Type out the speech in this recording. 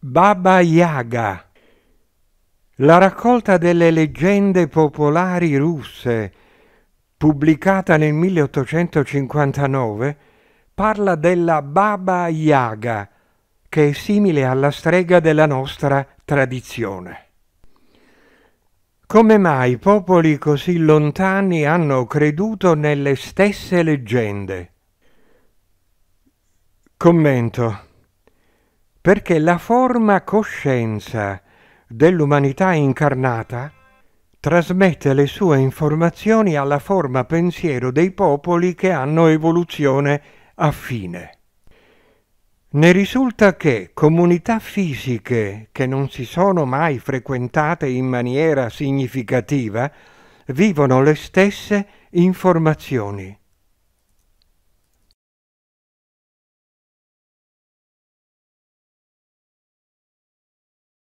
Baba Yaga. La raccolta delle leggende popolari russe, pubblicata nel 1859, parla della Baba Yaga, che è simile alla strega della nostra tradizione. Come mai popoli così lontani hanno creduto nelle stesse leggende? Commento perché la forma coscienza dell'umanità incarnata trasmette le sue informazioni alla forma pensiero dei popoli che hanno evoluzione affine. Ne risulta che comunità fisiche che non si sono mai frequentate in maniera significativa vivono le stesse informazioni.